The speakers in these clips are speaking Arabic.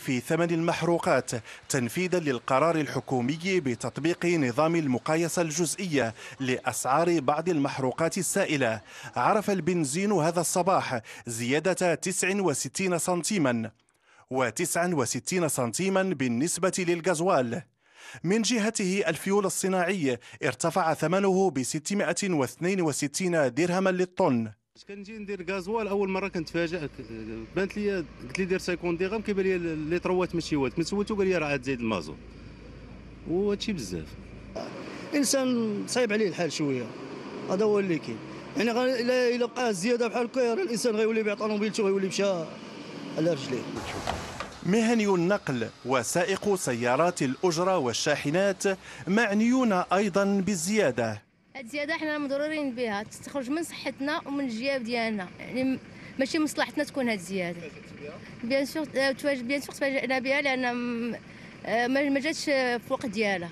في ثمن المحروقات تنفيذا للقرار الحكومي بتطبيق نظام المقايسة الجزئية لأسعار بعض المحروقات السائلة عرف البنزين هذا الصباح زيادة 69 سنتيما و69 سنتيما بالنسبة للغازوال من جهته الفيول الصناعي ارتفع ثمنه ب 662 درهما للطن كنجي ندير غازوال اول مره كنتفاجئ بانت لي قلت لي دير سيكوندي غام كيبان لي لي ليطروات ماشي واد سولتو قال لي راه عاد زيد المازو وهادشي بزاف الانسان صعيب عليه الحال شويه هذا هو اللي كاين يعني الا الا بقى الزياده بحال هكا الانسان غيولي يبيع طوموبيلته غيولي مشى على رجليه مهني النقل وسائق سيارات الأجرة والشاحنات معنيون أيضا بالزيادة الزياده حنا مضرورين بها تستخرج من صحتنا ومن الجياب ديالنا يعني ماشي مصلحتنا تكون هاد الزياده بيان سور آه، بيان سور تفاجئنا بها لان آه، ما جاتش في الوقت ديالها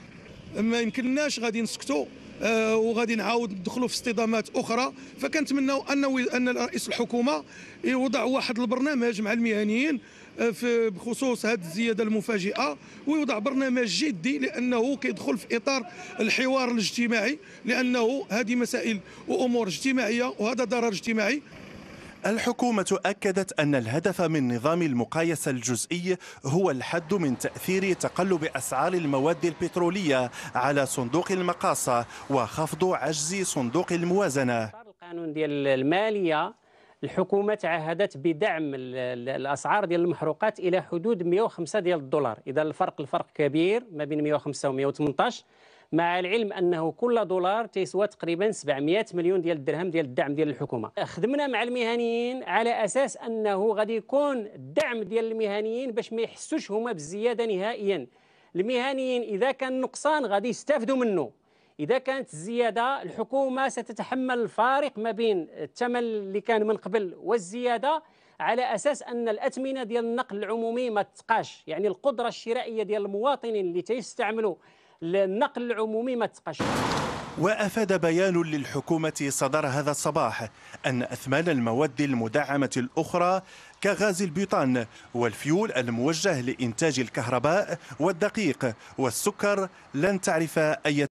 ما يمكنناش غادي نسكتوا آه، وغادي نعاود ندخلوا في اصطدامات اخرى فكنتمناو ان ان رئيس الحكومه يوضع واحد البرنامج مع المهنيين آه، في بخصوص هذه الزياده المفاجئه ويوضع برنامج جدي لانه كيدخل في اطار الحوار الاجتماعي لانه هذه مسائل وامور اجتماعيه وهذا ضرر اجتماعي الحكومة أكدت أن الهدف من نظام المقايسة الجزئي هو الحد من تأثير تقلب أسعار المواد البترولية على صندوق المقاصة وخفض عجز صندوق الموازنة القانون ديال المالية الحكومه تعهدت بدعم الاسعار ديال المحروقات الى حدود 105 ديال الدولار اذا الفرق الفرق كبير ما بين 105 و 118 مع العلم انه كل دولار تيسوى تقريبا 700 مليون ديال الدرهم ديال الدعم ديال الحكومه خدمنا مع المهنيين على اساس انه غادي يكون الدعم ديال المهنيين باش ما يحسوش هما بالزياده نهائيا المهنيين اذا كان نقصان غادي يستافدوا منه اذا كانت الزياده الحكومه ستتحمل الفارق ما بين الثمن اللي كان من قبل والزياده على اساس ان الاثمنه ديال النقل العمومي ما تقاش يعني القدره الشرائيه ديال المواطنين اللي تيستعملوا النقل العمومي ما تقاش وافاد بيان للحكومه صدر هذا الصباح ان اثمان المواد المدعمه الاخرى كغاز البيطان والفيول الموجه لانتاج الكهرباء والدقيق والسكر لن تعرف اي